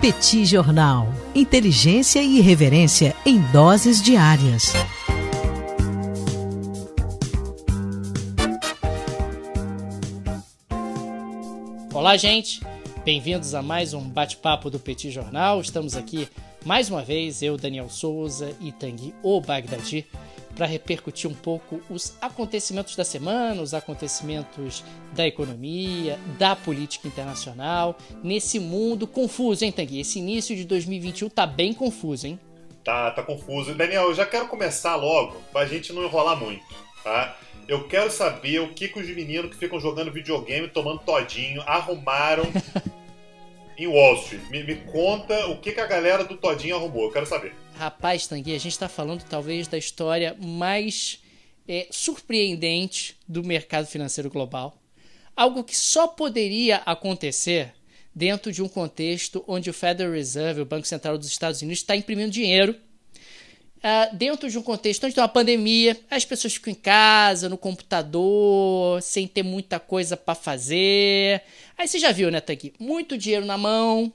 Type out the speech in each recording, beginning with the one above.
Petit Jornal. Inteligência e irreverência em doses diárias. Olá, gente. Bem-vindos a mais um bate-papo do Petit Jornal. Estamos aqui mais uma vez, eu, Daniel Souza e Tangi O Bagdadi, para repercutir um pouco os acontecimentos da semana, os acontecimentos da economia, da política internacional, nesse mundo confuso, hein, Tanguy? Esse início de 2021 tá bem confuso, hein? Tá, tá confuso. Daniel, eu já quero começar logo, pra gente não enrolar muito, tá? Eu quero saber o que, que os meninos que ficam jogando videogame, tomando todinho, arrumaram em Wall Street. Me, me conta o que, que a galera do todinho arrumou, eu quero saber. Rapaz, Tanguy, a gente está falando talvez da história mais é, surpreendente do mercado financeiro global. Algo que só poderia acontecer dentro de um contexto onde o Federal Reserve, o Banco Central dos Estados Unidos, está imprimindo dinheiro. Uh, dentro de um contexto onde tem uma pandemia, as pessoas ficam em casa, no computador, sem ter muita coisa para fazer. Aí você já viu, né, Tanguy? Muito dinheiro na mão,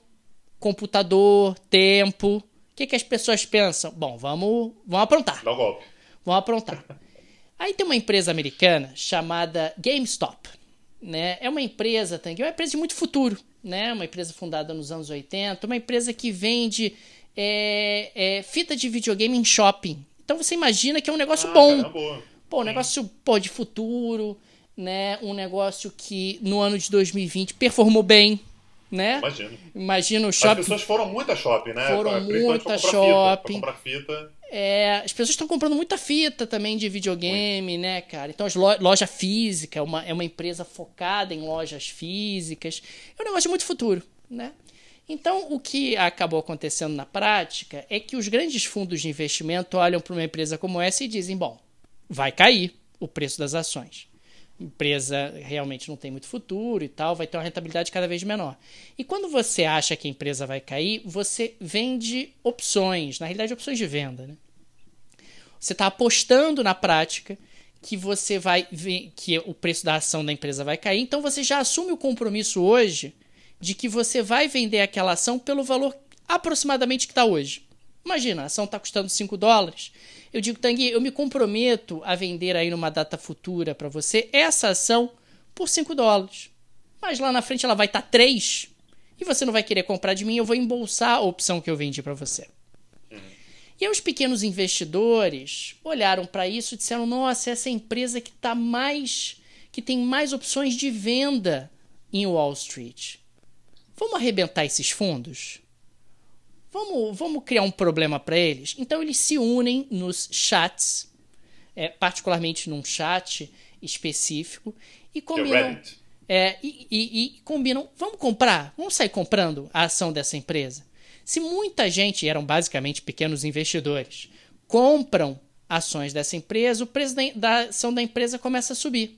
computador, tempo o que, que as pessoas pensam? Bom, vamos, vamos aprontar. Dá um golpe. Vamos aprontar. Aí tem uma empresa americana chamada GameStop. Né? É uma empresa, é uma empresa de muito futuro. Né? Uma empresa fundada nos anos 80, uma empresa que vende é, é, fita de videogame em shopping. Então você imagina que é um negócio ah, bom. Caramba. Pô, um Sim. negócio pô, de futuro, né? Um negócio que no ano de 2020 performou bem, né? Imagina o shopping. As pessoas foram muito a shopping, né? Foram muito a shopping. Fita, fita. É, as pessoas estão comprando muita fita também de videogame, muito. né, cara? Então, as lo loja física é uma, é uma empresa focada em lojas físicas. É um negócio muito futuro, né? Então, o que acabou acontecendo na prática é que os grandes fundos de investimento olham para uma empresa como essa e dizem: bom, vai cair o preço das ações empresa realmente não tem muito futuro e tal, vai ter uma rentabilidade cada vez menor. E quando você acha que a empresa vai cair, você vende opções, na realidade, opções de venda. Né? Você está apostando na prática que você vai ver que o preço da ação da empresa vai cair, então você já assume o compromisso hoje de que você vai vender aquela ação pelo valor aproximadamente que está hoje. Imagina, a ação está custando 5 dólares. Eu digo, Tanguy, eu me comprometo a vender aí numa data futura para você essa ação por 5 dólares. Mas lá na frente ela vai estar tá 3 e você não vai querer comprar de mim, eu vou embolsar a opção que eu vendi para você. Uhum. E aí os pequenos investidores olharam para isso e disseram: nossa, essa é a empresa que tá mais. que tem mais opções de venda em Wall Street. Vamos arrebentar esses fundos? Vamos, vamos criar um problema para eles? Então eles se unem nos chats, é, particularmente num chat específico, e é combinam. É, e, e, e combinam, vamos comprar, vamos sair comprando a ação dessa empresa. Se muita gente, eram basicamente pequenos investidores, compram ações dessa empresa, o preço da ação da empresa começa a subir.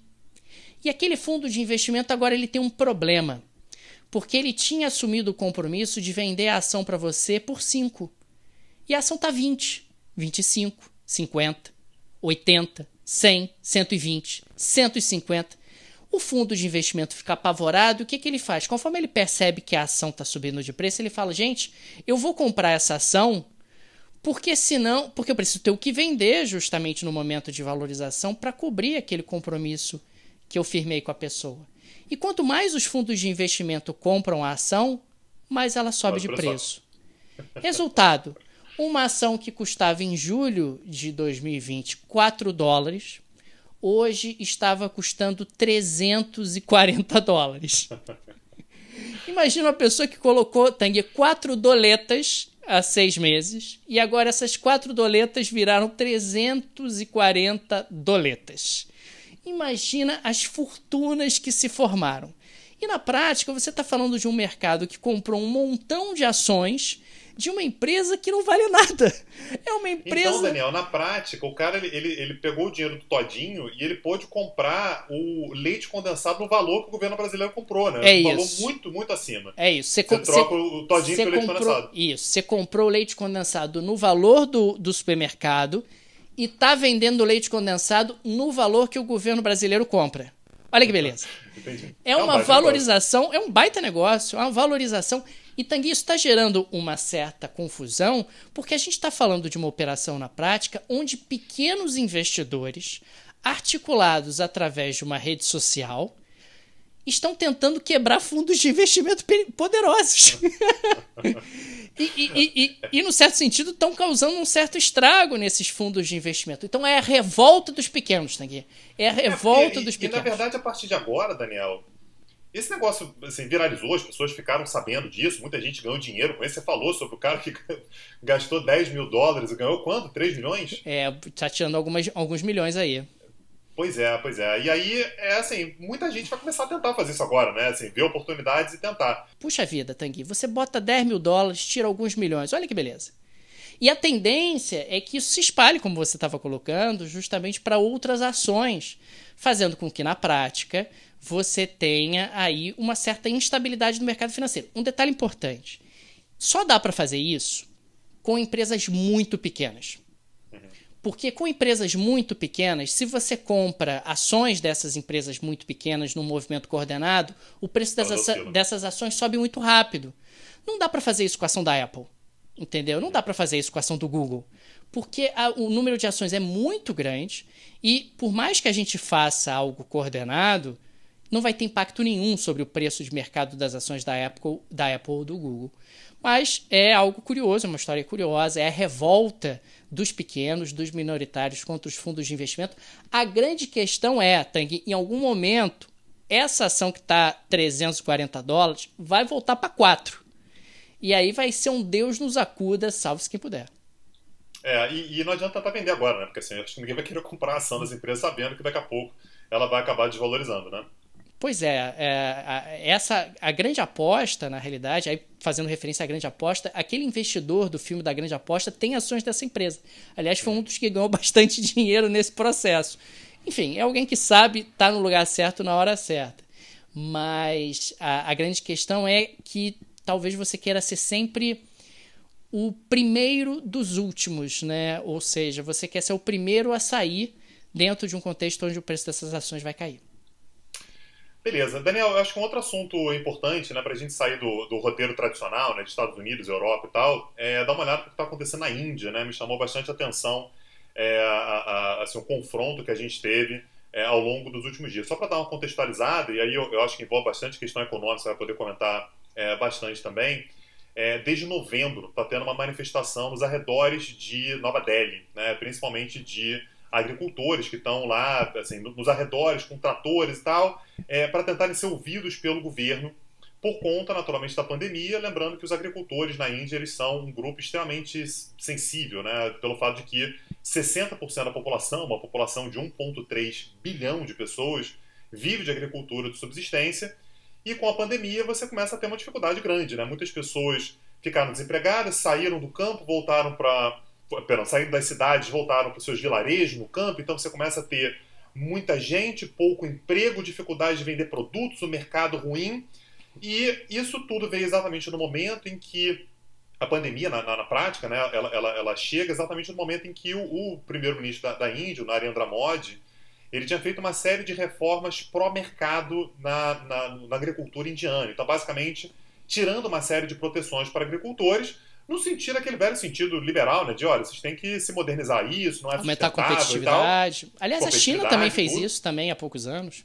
E aquele fundo de investimento agora ele tem um problema porque ele tinha assumido o compromisso de vender a ação para você por 5. E a ação tá 20, 25, 50, 80, 100, 120, 150. O fundo de investimento fica apavorado, o que, que ele faz? Conforme ele percebe que a ação está subindo de preço, ele fala: gente, eu vou comprar essa ação porque senão, porque eu preciso ter o que vender justamente no momento de valorização para cobrir aquele compromisso que eu firmei com a pessoa. E quanto mais os fundos de investimento compram a ação, mais ela sobe de preço. Resultado: uma ação que custava em julho de 2020 4 dólares, hoje estava custando 340 dólares. Imagina uma pessoa que colocou, Tangue, quatro doletas há seis meses e agora essas quatro doletas viraram 340 doletas. Imagina as fortunas que se formaram. E na prática, você está falando de um mercado que comprou um montão de ações de uma empresa que não vale nada. É uma então, empresa. Então, Daniel, na prática, o cara ele, ele, ele pegou o dinheiro do Todinho e ele pôde comprar o leite condensado no valor que o governo brasileiro comprou, né? É um valor muito, muito acima. É isso. Você, você troca o Todinho pelo comprou, leite condensado. Isso. Você comprou o leite condensado no valor do, do supermercado e está vendendo leite condensado no valor que o governo brasileiro compra. Olha que beleza. É, é uma valorização, é um baita negócio, é uma valorização. E Tanguy, isso está gerando uma certa confusão, porque a gente está falando de uma operação na prática onde pequenos investidores, articulados através de uma rede social, estão tentando quebrar fundos de investimento poderosos. E, e, e, e, no certo sentido, estão causando um certo estrago nesses fundos de investimento. Então é a revolta dos pequenos, Tanguy. É a é, revolta é, dos pequenos. E, na verdade, a partir de agora, Daniel, esse negócio assim, viralizou, as pessoas ficaram sabendo disso, muita gente ganhou dinheiro com isso. Você falou sobre o cara que gastou 10 mil dólares e ganhou quanto? 3 milhões? É, tateando tá algumas, alguns milhões aí. Pois é, pois é. E aí, é assim, muita gente vai começar a tentar fazer isso agora, né? Assim, ver oportunidades e tentar. Puxa vida, Tangui, você bota 10 mil dólares, tira alguns milhões, olha que beleza. E a tendência é que isso se espalhe, como você estava colocando, justamente para outras ações, fazendo com que, na prática, você tenha aí uma certa instabilidade no mercado financeiro. Um detalhe importante: só dá para fazer isso com empresas muito pequenas. Porque com empresas muito pequenas, se você compra ações dessas empresas muito pequenas num movimento coordenado, o preço das dessas ações sobe muito rápido. Não dá para fazer isso com a ação da Apple, entendeu? Não dá para fazer isso com a ação do Google, porque a, o número de ações é muito grande e por mais que a gente faça algo coordenado, não vai ter impacto nenhum sobre o preço de mercado das ações da Apple, da Apple ou do Google. Mas é algo curioso, uma história curiosa, é a revolta dos pequenos, dos minoritários contra os fundos de investimento. A grande questão é, Tang, em algum momento, essa ação que está 340 dólares vai voltar para 4. E aí vai ser um Deus nos acuda, salve-se quem puder. É, e, e não adianta para vender agora, né? Porque assim, acho que ninguém vai querer comprar a ação das empresas sabendo que daqui a pouco ela vai acabar desvalorizando, né? Pois é, é a, essa a grande aposta, na realidade, aí fazendo referência à grande aposta, aquele investidor do filme da grande aposta tem ações dessa empresa. Aliás, foi um dos que ganhou bastante dinheiro nesse processo. Enfim, é alguém que sabe estar tá no lugar certo na hora certa. Mas a, a grande questão é que talvez você queira ser sempre o primeiro dos últimos, né? Ou seja, você quer ser o primeiro a sair dentro de um contexto onde o preço dessas ações vai cair. Beleza. Daniel, eu acho que um outro assunto importante, né, para a gente sair do, do, roteiro tradicional, né, de Estados Unidos, Europa e tal, é dar uma olhada no que está acontecendo na Índia, né? Me chamou bastante atenção é, a, a, assim, o confronto que a gente teve é, ao longo dos últimos dias. Só para dar uma contextualizada, e aí eu, eu, acho que envolve bastante questão econômica, você vai poder comentar é, bastante também. É, desde novembro está tendo uma manifestação nos arredores de Nova Delhi, né, principalmente de agricultores que estão lá, assim, nos arredores, com tratores e tal, é, para tentarem ser ouvidos pelo governo por conta, naturalmente, da pandemia. Lembrando que os agricultores na Índia eles são um grupo extremamente sensível, né, pelo fato de que 60% da população, uma população de 1,3 bilhão de pessoas, vive de agricultura de subsistência. E com a pandemia você começa a ter uma dificuldade grande, né? Muitas pessoas ficaram desempregadas, saíram do campo, voltaram para perdão, saindo das cidades, voltaram para os seus vilarejos, no campo, então você começa a ter muita gente, pouco emprego, dificuldade de vender produtos, o um mercado ruim. E isso tudo veio exatamente no momento em que a pandemia, na, na, na prática, né, ela, ela, ela, chega exatamente no momento em que o, o primeiro-ministro da, da, Índia, o Narendra Modi, ele tinha feito uma série de reformas pró-mercado na, na, na agricultura indiana. Então, basicamente, tirando uma série de proteções para agricultores, no sentido, aquele velho sentido liberal, né? De olha, vocês têm que se modernizar isso, não é Aumentar a competitividade. Aliás, competitividade, a China também fez tudo. isso também há poucos anos.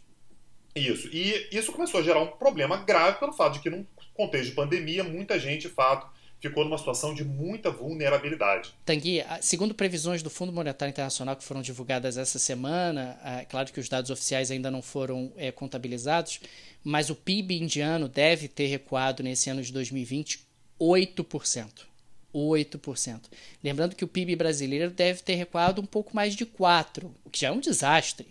Isso. E isso começou a gerar um problema grave pelo fato de que, num contexto de pandemia, muita gente, de fato, ficou numa situação de muita vulnerabilidade. Tanguy, segundo previsões do Fundo Monetário Internacional que foram divulgadas essa semana, é claro que os dados oficiais ainda não foram é, contabilizados, mas o PIB indiano deve ter recuado nesse ano de 2020 8%. 8%. Lembrando que o PIB brasileiro deve ter recuado um pouco mais de 4%, o que já é um desastre.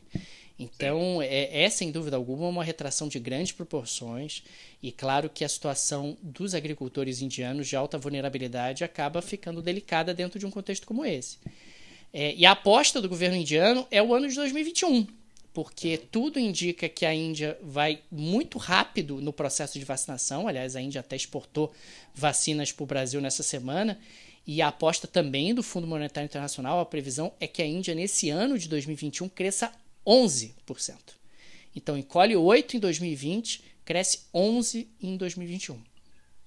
Então, é, é, sem dúvida alguma uma retração de grandes proporções, e claro que a situação dos agricultores indianos de alta vulnerabilidade acaba ficando delicada dentro de um contexto como esse. É, e a aposta do governo indiano é o ano de 2021 porque tudo indica que a Índia vai muito rápido no processo de vacinação. Aliás, a Índia até exportou vacinas para o Brasil nessa semana. E a aposta também do Fundo Monetário Internacional, a previsão é que a Índia nesse ano de 2021 cresça 11%. Então, encolhe 8 em 2020, cresce 11 em 2021.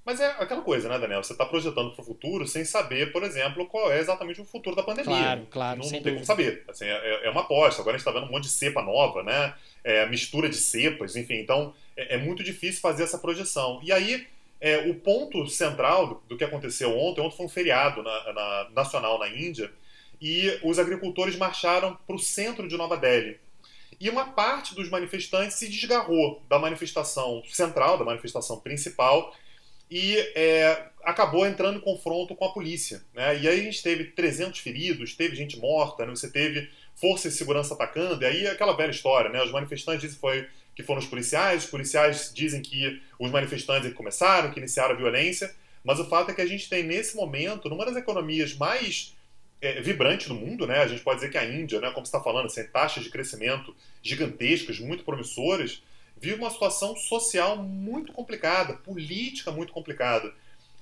Mas é aquela coisa, né, Daniel? Você está projetando para o futuro sem saber, por exemplo, qual é exatamente o futuro da pandemia. Claro, claro. Não, não tem como saber. Assim, é, é, é, uma aposta. Agora a gente está vendo um monte de cepa nova, né? É, mistura de cepas, enfim. Então é, é, muito difícil fazer essa projeção. E aí, é, o ponto central do, do, que aconteceu ontem, ontem foi um feriado na, na, nacional na Índia, e os agricultores marcharam para o centro de Nova Delhi. E uma parte dos manifestantes se desgarrou da manifestação central, da manifestação principal, e é, acabou entrando em confronto com a polícia. Né? E aí a gente teve 300 feridos, teve gente morta, né? você teve força de segurança atacando, e aí aquela velha história, né? os manifestantes dizem que, foi, que foram os policiais, os policiais dizem que os manifestantes começaram, que iniciaram a violência, mas o fato é que a gente tem nesse momento, numa das economias mais é, vibrantes do mundo, né? a gente pode dizer que a Índia, né? como você está falando, tem assim, taxas de crescimento gigantescas, muito promissoras, vive uma situação social muito complicada, política muito complicada.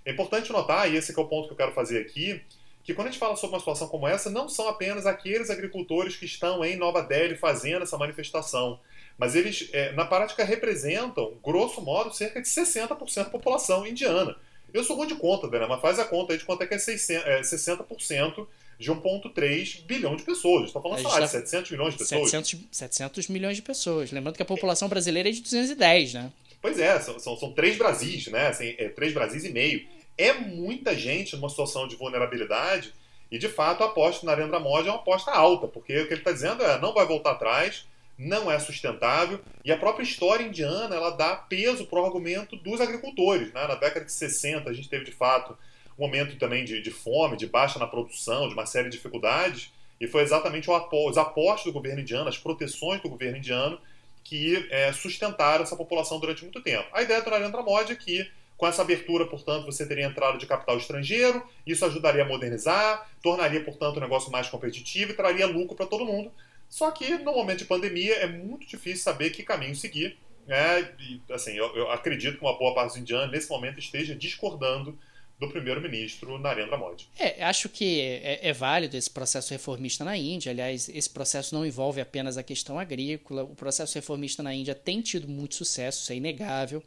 É importante notar, e esse é o ponto que eu quero fazer aqui, que quando a gente fala sobre uma situação como essa, não são apenas aqueles agricultores que estão em Nova Delhi fazendo essa manifestação, mas eles, é, na prática, representam, grosso modo, cerca de 60% da população indiana. Eu sou ruim de conta, né? mas faz a conta aí de quanto é que é, 600, é 60% de 1,3 bilhão de pessoas. Estou falando, sei lá, de 700 milhões de pessoas. 700, 700 milhões de pessoas. Lembrando que a população brasileira é de 210, né? Pois é, são, são, são três Brasis, né? Assim, é, três Brasis e meio. É muita gente numa situação de vulnerabilidade e, de fato, a aposta na Narendra Modi é uma aposta alta, porque o que ele está dizendo é não vai voltar atrás, não é sustentável e a própria história indiana ela dá peso para o argumento dos agricultores. Né? Na década de 60, a gente teve, de fato, um momento também de, de fome, de baixa na produção, de uma série de dificuldades, e foi exatamente apo, os aportes do governo indiano, as proteções do governo indiano, que é, sustentaram essa população durante muito tempo. A ideia do Narendra Modi é que, com essa abertura, portanto, você teria entrada de capital estrangeiro, isso ajudaria a modernizar, tornaria, portanto, o negócio mais competitivo e traria lucro para todo mundo. Só que, no momento de pandemia, é muito difícil saber que caminho seguir. Né? E, assim, eu, eu, acredito que uma boa parte dos indianos, nesse momento, esteja discordando do primeiro-ministro Narendra Modi. É, acho que é, é, válido esse processo reformista na Índia. Aliás, esse processo não envolve apenas a questão agrícola. O processo reformista na Índia tem tido muito sucesso, isso é inegável.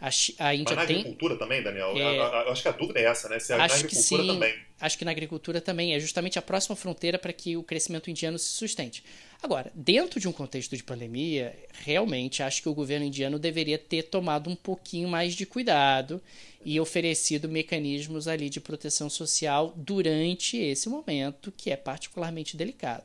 A, a Índia Mas na agricultura também, Daniel? É... acho que a dúvida é essa, né? Se é acho agricultura que sim. também. Acho que na agricultura também. É justamente a próxima fronteira para que o crescimento indiano se sustente. Agora, dentro de um contexto de pandemia, realmente acho que o governo indiano deveria ter tomado um pouquinho mais de cuidado e oferecido mecanismos ali de proteção social durante esse momento, que é particularmente delicado.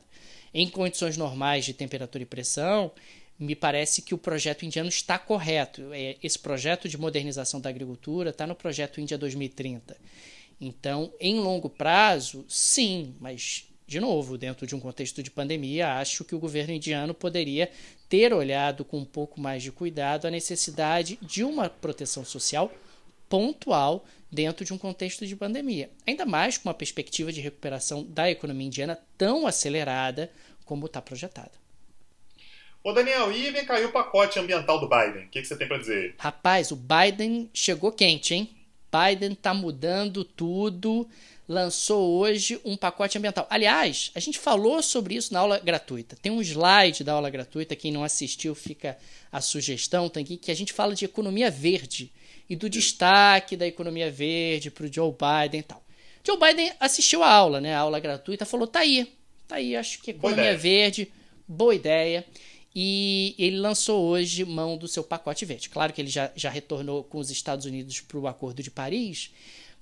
Em condições normais de temperatura e pressão, me parece que o projeto indiano está correto. É, esse projeto de modernização da agricultura está no projeto Índia 2030. Então, em longo prazo, sim, mas de novo, dentro de um contexto de pandemia, acho que o governo indiano poderia ter olhado com um pouco mais de cuidado a necessidade de uma proteção social pontual dentro de um contexto de pandemia. Ainda mais com uma perspectiva de recuperação da economia indiana tão acelerada como está projetada. Ô Daniel, e vem caiu o pacote ambiental do Biden. O que, que você tem para dizer? Rapaz, o Biden chegou quente, hein? Biden tá mudando tudo lançou hoje um pacote ambiental. Aliás, a gente falou sobre isso na aula gratuita. Tem um slide da aula gratuita, quem não assistiu fica a sugestão, tem que a gente fala de economia verde e do destaque da economia verde para o Joe Biden e tal. Joe Biden assistiu a aula, né? A aula gratuita, falou: tá aí, tá aí, acho que economia verde, boa ideia. E ele lançou hoje mão do seu pacote verde. Claro que ele já, já retornou com os Estados Unidos para o Acordo de Paris,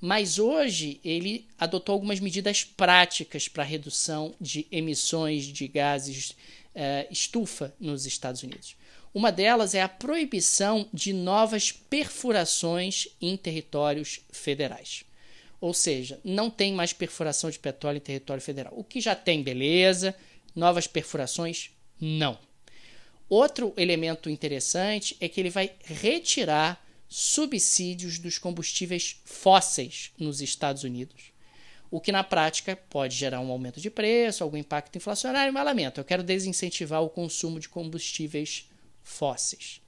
mas hoje ele adotou algumas medidas práticas para redução de emissões de gases é, estufa nos Estados Unidos. Uma delas é a proibição de novas perfurações em territórios federais. Ou seja, não tem mais perfuração de petróleo em território federal. O que já tem, beleza. Novas perfurações, não. Outro elemento interessante é que ele vai retirar subsídios dos combustíveis fósseis nos Estados Unidos, o que na prática pode gerar um aumento de preço, algum impacto inflacionário, mas lamento, eu quero desincentivar o consumo de combustíveis fósseis.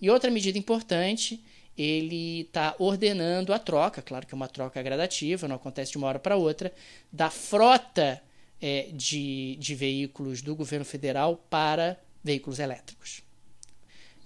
E outra medida importante, ele está ordenando a troca, claro que é uma troca gradativa, não acontece de uma hora para outra, da frota é, de, de veículos do governo federal para veículos elétricos.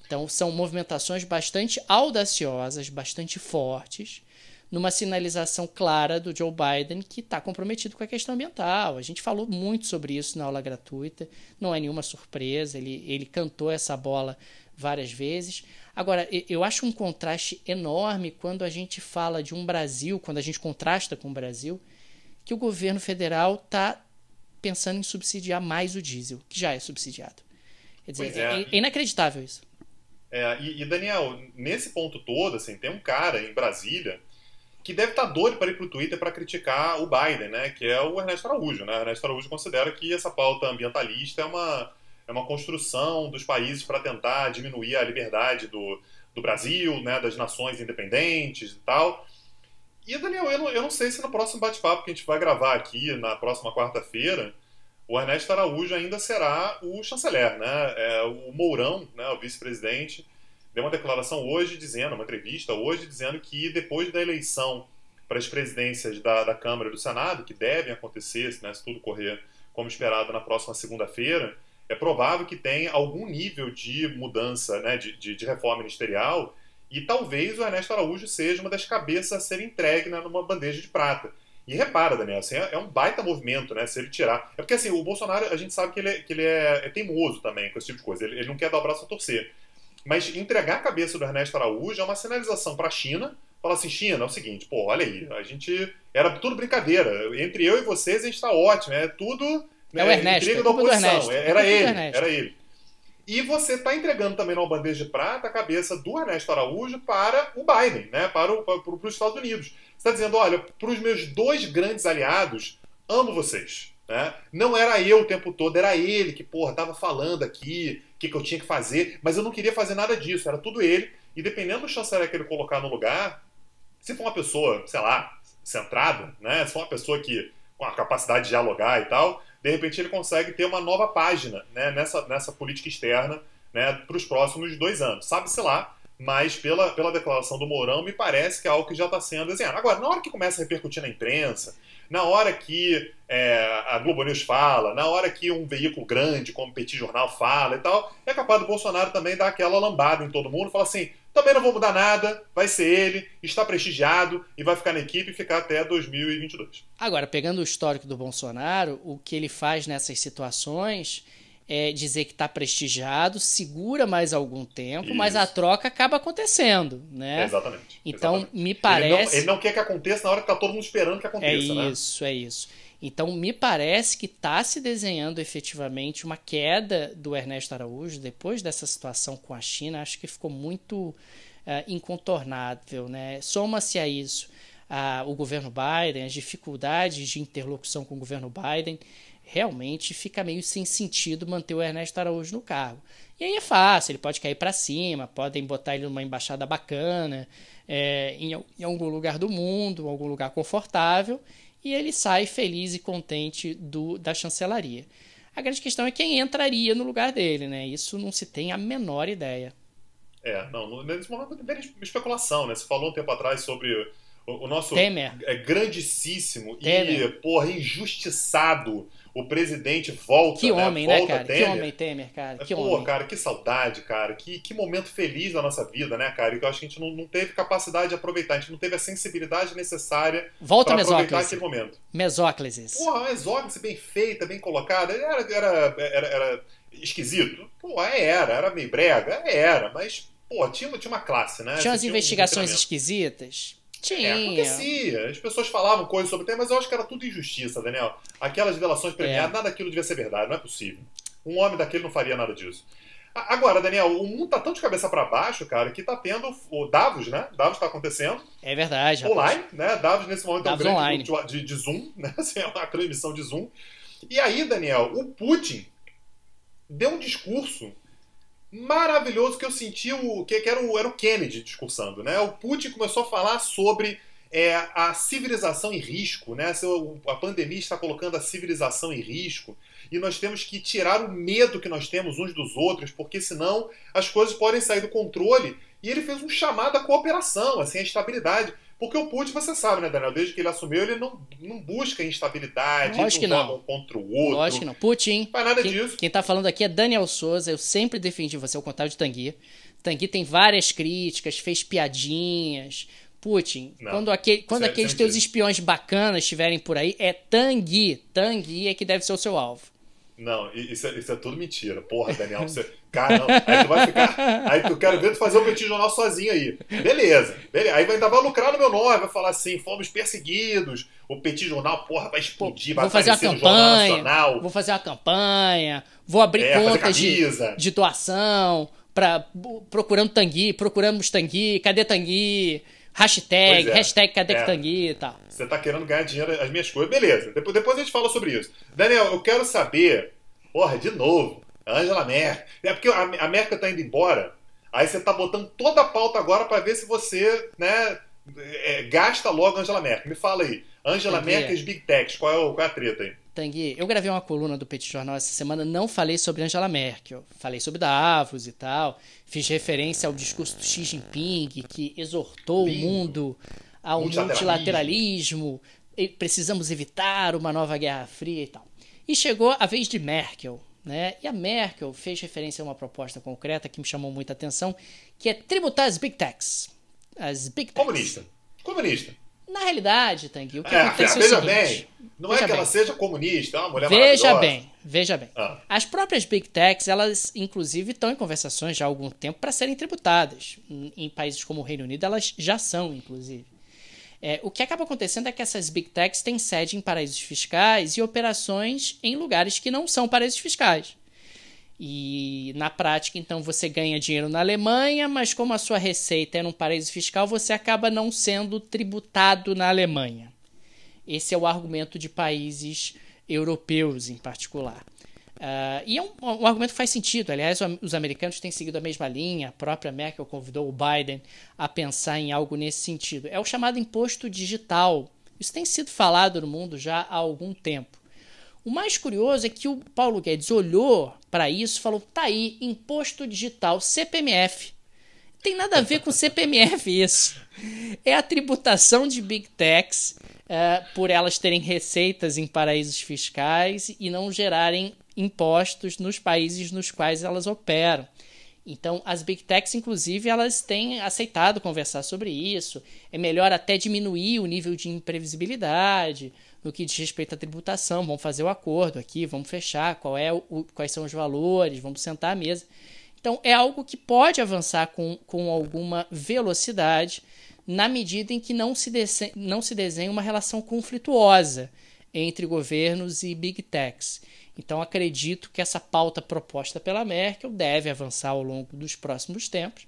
Então são movimentações bastante audaciosas, bastante fortes, numa sinalização clara do Joe Biden que está comprometido com a questão ambiental. A gente falou muito sobre isso na aula gratuita, não é nenhuma surpresa, ele, ele cantou essa bola várias vezes. Agora, eu acho um contraste enorme quando a gente fala de um Brasil, quando a gente contrasta com o Brasil, que o governo federal está pensando em subsidiar mais o diesel, que já é subsidiado. Quer dizer, é. É, é inacreditável isso. É, e, e, Daniel, nesse ponto todo, assim, tem um cara em Brasília que deve estar tá doido para ir para o Twitter para criticar o Biden, né? Que é o Ernesto Araújo, né? O Ernesto Araújo considera que essa pauta ambientalista é uma, é uma construção dos países para tentar diminuir a liberdade do, do Brasil, né? Das nações independentes e tal. E, Daniel, eu não, eu não sei se no próximo bate-papo que a gente vai gravar aqui, na próxima quarta-feira, o Ernesto Araújo ainda será o chanceler, né? É, o Mourão, né, o vice-presidente, deu uma declaração hoje dizendo, uma entrevista hoje dizendo que depois da eleição para as presidências da, da Câmara e do Senado, que devem acontecer, né, se tudo correr como esperado na próxima segunda-feira, é provável que tenha algum nível de mudança, né, de, de, de, reforma ministerial, e talvez o Ernesto Araújo seja uma das cabeças a ser entregue né, numa bandeja de prata. E repara, Daniel, assim, é, é um baita movimento, né? Se ele tirar. É porque assim, o Bolsonaro, a gente sabe que ele, é, que ele é, é teimoso também com esse tipo de coisa. Ele, ele, não quer dar o braço a torcer. Mas entregar a cabeça do Ernesto Araújo é uma sinalização para a China. fala assim, China, é o seguinte, pô, olha aí, a gente. Era tudo brincadeira. Entre eu e vocês, a gente está ótimo. É tudo. Né, é o Ernesto. Intriga é da oposição. É, é era ele, era ele. E você está entregando também numa bandeja de prata a cabeça do Ernesto Araújo para o Biden, né? para, o, para, para os Estados Unidos está dizendo: olha, para os meus dois grandes aliados, amo vocês. Né? Não era eu o tempo todo, era ele que, porra, estava falando aqui, o que, que eu tinha que fazer, mas eu não queria fazer nada disso, era tudo ele. E dependendo do chanceler que ele colocar no lugar, se for uma pessoa, sei lá, centrada, né? se for uma pessoa que com a capacidade de dialogar e tal, de repente ele consegue ter uma nova página né? nessa, nessa política externa né? para os próximos dois anos. Sabe-se lá mas pela, pela declaração do Mourão, me parece que é algo que já está sendo desenhado. Agora, na hora que começa a repercutir na imprensa, na hora que é, a Globo News fala, na hora que um veículo grande como Petit Jornal fala e tal, é capaz do Bolsonaro também dar aquela lambada em todo mundo, fala assim, também não vou mudar nada, vai ser ele, está prestigiado e vai ficar na equipe e ficar até 2022. Agora, pegando o histórico do Bolsonaro, o que ele faz nessas situações é, dizer que está prestigiado, segura mais algum tempo, Isso. mas a troca acaba acontecendo, né? exatamente. Então, exatamente. me parece. Ele não, ele não, quer que aconteça na hora que está todo mundo esperando que aconteça, é né? Isso, é isso. Então, me parece que está se desenhando efetivamente uma queda do Ernesto Araújo depois dessa situação com a China. Acho que ficou muito uh, incontornável, né? Soma-se a isso uh, o governo Biden, as dificuldades de interlocução com o governo Biden realmente fica meio sem sentido manter o Ernesto Araújo no cargo. E aí é fácil, ele pode cair para cima, podem botar ele numa embaixada bacana, é, em, em, algum lugar do mundo, algum lugar confortável, e ele sai feliz e contente do, da chancelaria. A grande questão é quem entraria no lugar dele, né? Isso não se tem a menor ideia. É, não, nesse momento é especulação, né? Você falou um tempo atrás sobre o, o nosso Temer. É, grandíssimo Temer. e, porra, injustiçado o presidente volta. Que né? homem, né, volta né cara? Temer. Que homem Temer, cara. É, que Pô, homem. cara, que saudade, cara. Que, que momento feliz da nossa vida, né, cara? E que eu acho que a gente não, não, teve capacidade de aproveitar, a gente não teve a sensibilidade necessária volta para aproveitar aquele momento. Mesóclises. Porra, mesóclise bem feita, bem colocada. Era, era, era, era esquisito? Pô, é, era, era meio brega, é, era, mas. Pô, tinha, tinha uma classe, né? Tinha umas investigações um esquisitas, é, Tinha. É, acontecia. As pessoas falavam coisas sobre o tema, mas eu acho que era tudo injustiça, Daniel. Aquelas delações premiadas, é. nada daquilo devia ser verdade, não é possível. Um homem daquele não faria nada disso. Agora, Daniel, o mundo tá tão de cabeça para baixo, cara, que tá tendo o Davos, né? Davos tá acontecendo. É verdade. Rapaz. Online, né? Davos nesse momento Davos é um grande grupo de, de, Zoom, né? Assim, é uma transmissão de Zoom. E aí, Daniel, o Putin deu um discurso maravilhoso que eu senti o que, que era, o, era o Kennedy discursando, né? O Putin começou a falar sobre é, a civilização em risco, né? A pandemia está colocando a civilização em risco e nós temos que tirar o medo que nós temos uns dos outros, porque senão as coisas podem sair do controle. E ele fez um chamado à cooperação, assim, à estabilidade. Porque o Putin, você sabe, né, Daniel? Desde que ele assumiu, ele não, não busca instabilidade, não, que não. um contra o outro. Lógico que não. Putin. Faz nada quem, disso. Quem tá falando aqui é Daniel Souza. Eu sempre defendi você, o contrário de Tanguy. Tanguy tem várias críticas, fez piadinhas. Putin, não, quando, aquele, quando é aqueles teus espiões bacanas estiverem por aí, é Tanguy. Tanguy é que deve ser o seu alvo. Não, isso é, isso é tudo mentira. Porra, Daniel, você. Cara, não. Aí tu vai ficar. Aí tu quero ver tu fazer o petit jornal sozinho aí. Beleza. beleza. Aí vai, ainda vai lucrar no meu nome, vai falar assim: fomos perseguidos. O petit jornal, porra, vai explodir, vai vou fazer uma campanha, Vou fazer uma campanha, vou abrir é, contas de, de doação, pra, procurando Tangui, procuramos Tangui, cadê Tangui? Hashtag, é. hashtag cadê é. e tal. Você tá querendo ganhar dinheiro, as minhas coisas. Beleza, depois, depois a gente fala sobre isso. Daniel, eu quero saber. Porra, de novo. Angela Merkel. É porque a, a Merkel tá indo embora. Aí você tá botando toda a pauta agora para ver se você, né, é, gasta logo Angela Merkel. Me fala aí. Angela Merkel e os Big Techs, qual é, o, qual é a treta aí? Tanguy, eu gravei uma coluna do Petit Jornal essa semana, não falei sobre Angela Merkel, falei sobre Davos e tal, fiz referência ao discurso do Xi Jinping, que exortou Lindo. o mundo ao multilateralismo, multilateralismo, precisamos evitar uma nova Guerra Fria e tal. E chegou a vez de Merkel, né? E a Merkel fez referência a uma proposta concreta que me chamou muita atenção, que é tributar as big techs. As big techs. Comunista. Comunista. Na realidade, Tanguy, o que é, acontece é o seguinte, bem, não é que bem. ela seja comunista, é uma mulher Veja bem, veja bem. Ah. As próprias big techs, elas inclusive estão em conversações já há algum tempo para serem tributadas. Em, em, países como o Reino Unido, elas já são, inclusive. É, o que acaba acontecendo é que essas big techs têm sede em paraísos fiscais e operações em lugares que não são paraísos fiscais. E na prática, então, você ganha dinheiro na Alemanha, mas como a sua receita é num paraíso fiscal, você acaba não sendo tributado na Alemanha. Esse é o argumento de países europeus, em particular. Uh, e é um, um, argumento que faz sentido. Aliás, os americanos têm seguido a mesma linha. A própria Merkel convidou o Biden a pensar em algo nesse sentido. É o chamado imposto digital. Isso tem sido falado no mundo já há algum tempo. O mais curioso é que o Paulo Guedes olhou para isso e falou: tá aí, imposto digital, CPMF. Tem nada a ver com CPMF isso. É a tributação de Big Techs eh, por elas terem receitas em paraísos fiscais e não gerarem impostos nos países nos quais elas operam. Então, as big techs, inclusive, elas têm aceitado conversar sobre isso. É melhor até diminuir o nível de imprevisibilidade no que diz respeito à tributação, vamos fazer o acordo aqui, vamos fechar qual é o, quais são os valores, vamos sentar à mesa. Então, é algo que pode avançar com, com alguma velocidade, na medida em que não se, desenha, não se desenha uma relação conflituosa entre governos e big techs. Então, acredito que essa pauta proposta pela Merkel deve avançar ao longo dos próximos tempos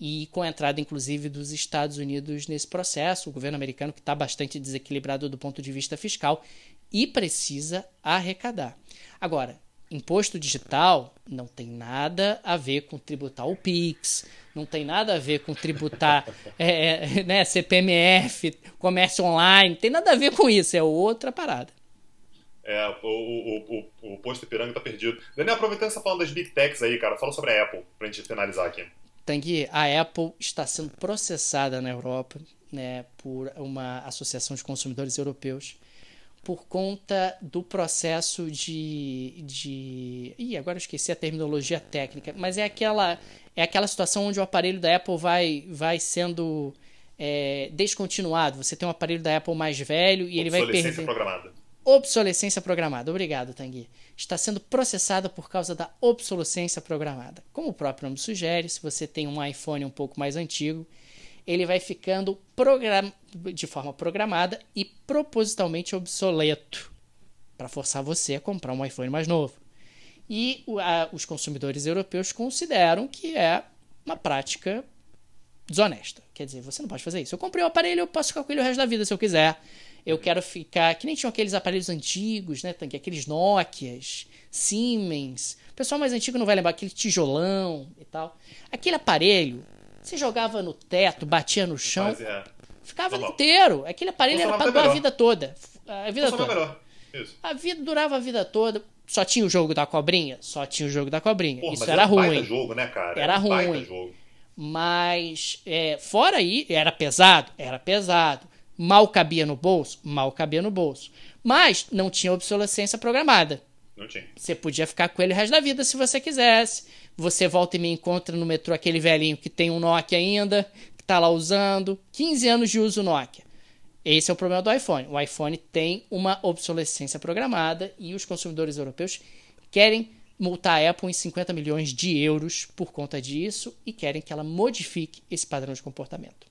e com a entrada, inclusive, dos Estados Unidos nesse processo, o governo americano que está bastante desequilibrado do ponto de vista fiscal e precisa arrecadar. Agora, imposto digital não tem nada a ver com tributar o PIX, não tem nada a ver com tributar é, é, né, CPMF, comércio online, não tem nada a ver com isso, é outra parada. É, o, o, o, o posto Ipiranga tá perdido. Daniel, aproveitando essa tá falando das big techs aí, cara, fala sobre a Apple, pra gente finalizar aqui. Tanguy, a Apple está sendo processada na Europa né, por uma associação de consumidores europeus por conta do processo de, de. Ih, agora eu esqueci a terminologia técnica, mas é aquela, é aquela situação onde o aparelho da Apple vai, vai sendo é, descontinuado. Você tem um aparelho da Apple mais velho e ele vai perdendo. programada. Obsolescência programada. Obrigado, Tanguy. Está sendo processada por causa da obsolescência programada. Como o próprio nome sugere, se você tem um iPhone um pouco mais antigo, ele vai ficando de forma programada e propositalmente obsoleto para forçar você a comprar um iPhone mais novo. E os consumidores europeus consideram que é uma prática desonesta. Quer dizer, você não pode fazer isso. Eu comprei o aparelho, eu posso ficar com ele o resto da vida se eu quiser. Eu quero ficar. Que nem tinham aqueles aparelhos antigos, né, Tanque? Aqueles Nokias, Siemens. O pessoal mais antigo não vai lembrar, aquele tijolão e tal. Aquele aparelho, você jogava no teto, batia no chão. Tá ficava inteiro. Aquele aparelho era pra durar a vida toda. A vida toda. A vida durava a vida toda. Só tinha o jogo da cobrinha? Só tinha o jogo da cobrinha. Porra, Isso era, era ruim. Jogo, né, era, era ruim. Mas, é, fora aí, era pesado? Era pesado. Mal cabia no bolso? Mal cabia no bolso. Mas não tinha obsolescência programada. Não tinha. Você podia ficar com ele o resto da vida se você quisesse. Você volta e me encontra no metrô aquele velhinho que tem um Nokia ainda, que tá lá usando. 15 anos de uso Nokia. Esse é o problema do iPhone. O iPhone tem uma obsolescência programada e os consumidores europeus querem multar a Apple em 50 milhões de euros por conta disso e querem que ela modifique esse padrão de comportamento.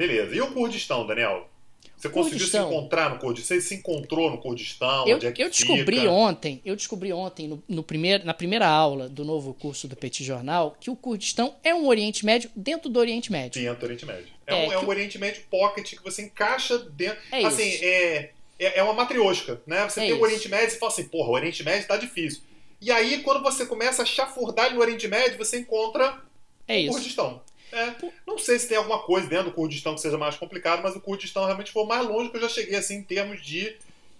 Beleza. E o Kurdistão, Daniel? Você conseguiu se encontrar no Kurdistão? Você se encontrou no Kurdistão? Eu, é eu descobri fica? ontem, eu descobri ontem, no, no na primeira aula do novo curso do Petit Jornal, que o Kurdistão é um Oriente Médio dentro do Oriente Médio. Dentro do Oriente Médio. É, é, um, é um, Oriente Médio pocket que você encaixa dentro. É assim, isso. É, é, é uma matriosca, né? Você é tem o Oriente Médio e fala assim, porra, o Oriente Médio tá difícil. E aí, quando você começa a chafurdar no Oriente Médio, você encontra é isso. Kurdistão. É, não sei se tem alguma coisa dentro do Kurdistão que seja mais complicado, mas o Kurdistão realmente foi mais longe que eu já cheguei assim em termos de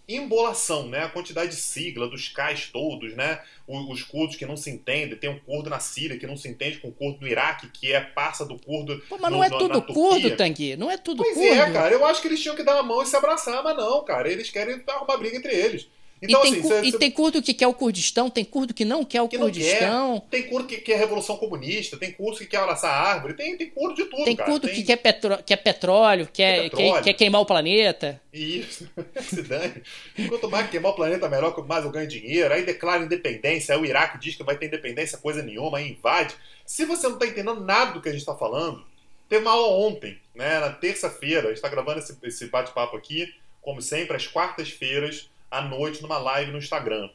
embolação, né? A quantidade de sigla dos cais todos, né? Os, os curdos que não se entendem, tem um curdo na Síria que não se entende com o um curdo no Iraque, que é parça do curdo. Pô, mas no, não é tudo curdo, Tanqui, não é tudo pois é, curdo. Pois é, cara, eu acho que eles tinham que dar a mão e se abraçar, mas não, cara, eles querem arrumar briga entre eles. Então, e, tem, assim, e tem curdo que quer o Kurdistão, tem curdo que não quer o que Kurdistão. Quer. Tem curdo que quer revolução comunista, tem curdo que quer abraçar árvore, tem, tem curdo de tudo. Tem cara. curdo tem... que quer, petro... quer petróleo, quer, petróleo. Quer, quer queimar o planeta. Isso, se dane. Quanto mais queimar o planeta, melhor, mais eu ganho dinheiro. Aí declara independência, aí o Iraque diz que vai ter independência, coisa nenhuma, aí invade. Se você não está entendendo nada do que a gente está falando, teve uma aula ontem, né, na terça-feira, a gente está gravando esse, esse bate-papo aqui, como sempre, às quartas-feiras à noite numa live no Instagram.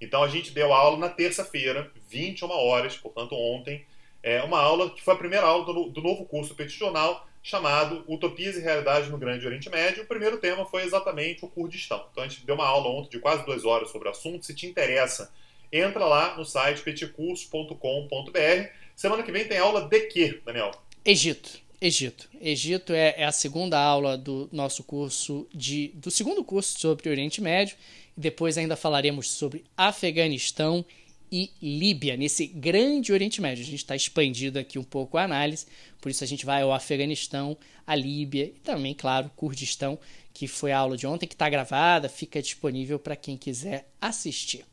Então a gente deu aula na terça-feira, 21 horas, portanto ontem, é, uma aula que foi a primeira aula do, do novo curso peticional chamado Utopias e Realidades no Grande Oriente Médio. O primeiro tema foi exatamente o Kurdistão. Então a gente deu uma aula ontem de quase duas horas sobre o assunto. Se te interessa, entra lá no site peticurso.com.br. Semana que vem tem aula de quê, Daniel? Egito. Egito. Egito é, é, a segunda aula do nosso curso de do segundo curso sobre Oriente Médio. E depois ainda falaremos sobre Afeganistão e Líbia nesse grande Oriente Médio. A gente está expandido aqui um pouco a análise, por isso a gente vai ao Afeganistão, à Líbia e também, claro, Kurdistão, que foi a aula de ontem que está gravada, fica disponível para quem quiser assistir.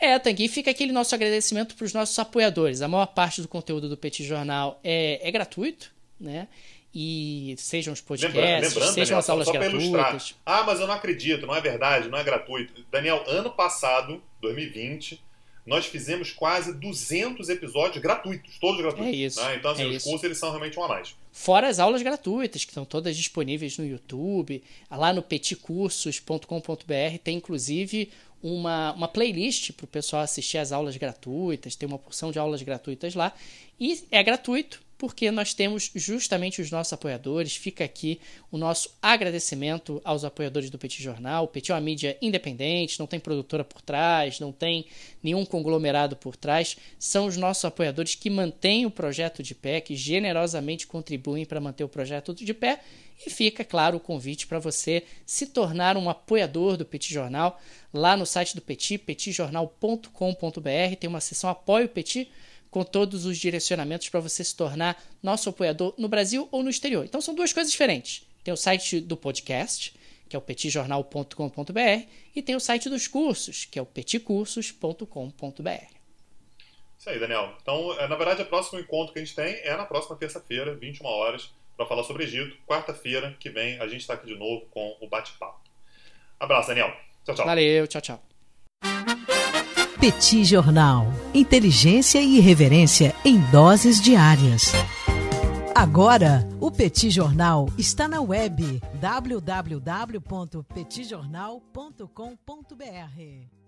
É, Tanguy, fica aquele nosso agradecimento para os nossos apoiadores. A maior parte do conteúdo do Petit Jornal é, é gratuito, né? E sejam os podcasts, lembrando, lembrando, sejam Daniel, as aulas só gratuitas. Ah, mas eu não acredito, não é verdade, não é gratuito. Daniel, ano passado, 2020, nós fizemos quase 200 episódios gratuitos, todos gratuitos. É isso. Né? Então, assim, é os isso. cursos eles são realmente um a mais. Fora as aulas gratuitas, que estão todas disponíveis no YouTube, lá no peticursos.com.br tem inclusive uma, uma playlist para o pessoal assistir as aulas gratuitas, tem uma porção de aulas gratuitas lá. E é gratuito, porque nós temos justamente os nossos apoiadores. Fica aqui o nosso agradecimento aos apoiadores do Petit Jornal. O Petit é uma mídia independente, não tem produtora por trás, não tem nenhum conglomerado por trás. São os nossos apoiadores que mantêm o projeto de pé, que generosamente contribuem para manter o projeto de pé. E fica, é claro, o convite para você se tornar um apoiador do Petit Jornal lá no site do Petit, petitjornal.com.br. Tem uma seção Apoio Petit com todos os direcionamentos para você se tornar nosso apoiador no Brasil ou no exterior. Então são duas coisas diferentes. Tem o site do podcast, que é o petjornal.com.br, e tem o site dos cursos, que é o peticursos.com.br. Isso aí, Daniel. Então, é, na verdade, o próximo encontro que a gente tem é na próxima terça-feira, 21 horas, para falar sobre Egito. Quarta-feira que vem a gente está aqui de novo com o bate-papo. Abraço, Daniel. Tchau, tchau. Valeu, tchau, tchau. Petit Jornal. Inteligência e irreverência em doses diárias. Agora, o Petit Jornal está na web www.petijornal.com.br